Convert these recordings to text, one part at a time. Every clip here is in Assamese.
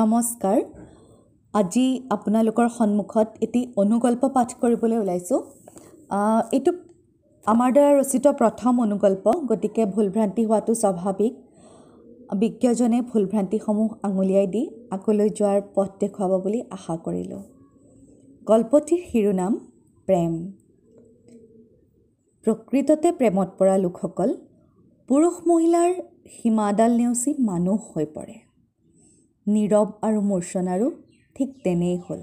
নমস্কাৰ আজি আপোনালোকৰ সন্মুখত এটি অনুগল্প পাঠ কৰিবলৈ ওলাইছোঁ এইটো আমাৰ দ্বাৰা ৰচিত প্ৰথম অনুগল্প গতিকে ভুলভ্ৰান্তি হোৱাটো স্বাভাৱিক বিজ্ঞজনে ভুলভ্ৰান্তিসমূহ আঙুলিয়াই দি আগলৈ যোৱাৰ পথ দেখুৱাব বুলি আশা কৰিলোঁ গল্পটিৰ শিৰোনাম প্ৰেম প্ৰকৃততে প্ৰেমত পৰা লোকসকল পুৰুষ মহিলাৰ সীমাডাল নেওচি মানুহ হৈ পৰে নীৰৱ আৰু মূৰ্চনাৰো ঠিক তেনেই হ'ল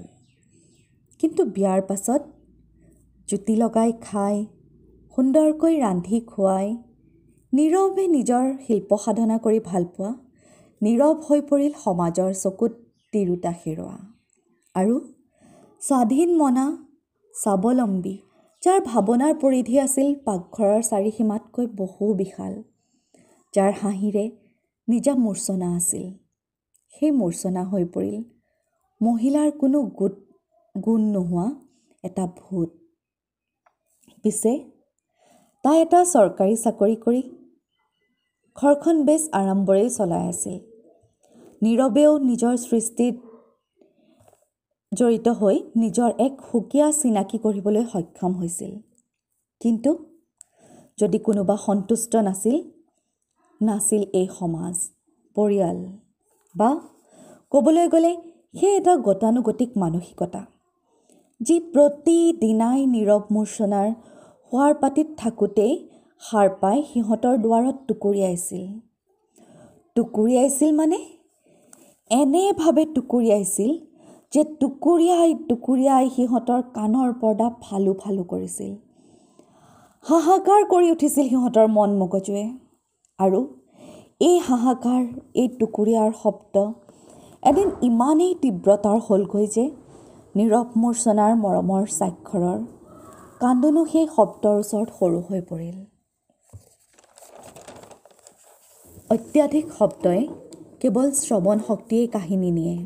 কিন্তু বিয়াৰ পাছত জুতি লগাই খাই সুন্দৰকৈ ৰান্ধি খুৱাই নীৰৱে নিজৰ শিল্প সাধনা কৰি ভালপোৱা নীৰৱ হৈ পৰিল সমাজৰ চকুত তিৰোতা হেৰুৱা আৰু স্বাধীন মনা স্বাৱলম্বী যাৰ ভাৱনাৰ পৰিধি আছিল পাকঘৰৰ চাৰিসীমাতকৈ বহু বিশাল যাৰ হাঁহিৰে নিজা মূৰ্চনা আছিল সেই মূৰ্চনা হৈ পৰিল মহিলাৰ কোনো গোট গুণ নোহোৱা এটা ভূত পিছে তাই এটা চৰকাৰী চাকৰি কৰি ঘৰখন বেছ আৰম্বৰেই চলাই আছিল নীৰৱেও নিজৰ সৃষ্টিত জড়িত হৈ নিজৰ এক সুকীয়া চিনাকি কৰিবলৈ সক্ষম হৈছিল কিন্তু যদি কোনোবা সন্তুষ্ট নাছিল নাছিল এই সমাজ পৰিয়াল বা ক'বলৈ গ'লে সেই এটা গতানুগতিক মানসিকতা যি প্ৰতিদিনাই নীৰৱ মূৰ্চনাৰ শোৱাৰ পাতিত থাকোঁতেই সাৰ পাই সিহঁতৰ দুৱাৰত টুকুৰিয়াইছিল টুকুৰিয়াইছিল মানে এনেভাৱে টুকুৰিয়াইছিল যে টুকুৰিয়াই টুকুৰিয়াই সিহঁতৰ কাণৰ পৰ্দা ফালু ফালু কৰিছিল হাহাকাৰ কৰি উঠিছিল সিহঁতৰ মন মগজুৱে আৰু এই হাহাকাৰ এই টুকুৰীয়াৰ শব্দ এদিন ইমানেই তীব্ৰতৰ হ'লগৈ যে নীৰৱ মূৰ্চনাৰ মৰমৰ স্বাক্ষৰৰ কান্দোনো সেই শব্দৰ ওচৰত সৰু হৈ পৰিল অত্যাধিক শব্দই কেৱল শ্ৰৱণ শক্তিয়েই কাহিনী নিয়ে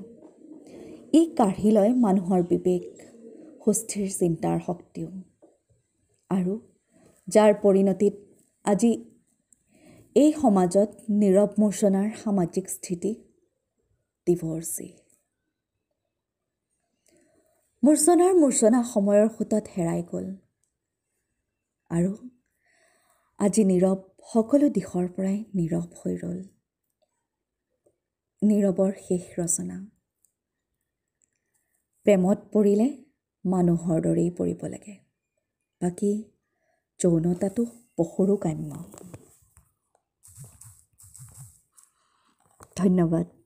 ই কাঢ়ি লয় মানুহৰ বিবেক সুস্থিৰ চিন্তাৰ শক্তিও আৰু যাৰ পৰিণতিত আজি এই সমাজত নীৰৱ মূৰ্চনাৰ সামাজিক স্থিতি ডিভৰ্চি মূৰ্চনাৰ মূৰ্চনা সময়ৰ সোঁতত হেৰাই গ'ল আৰু আজি নীৰৱ সকলো দিশৰ পৰাই নীৰৱ হৈ ৰ'ল নীৰৱৰ শেষ ৰচনা প্ৰেমত পৰিলে মানুহৰ দৰেই পৰিব লাগে বাকী যৌনতাটো পশুৰো কাম্য ধন্যবাদ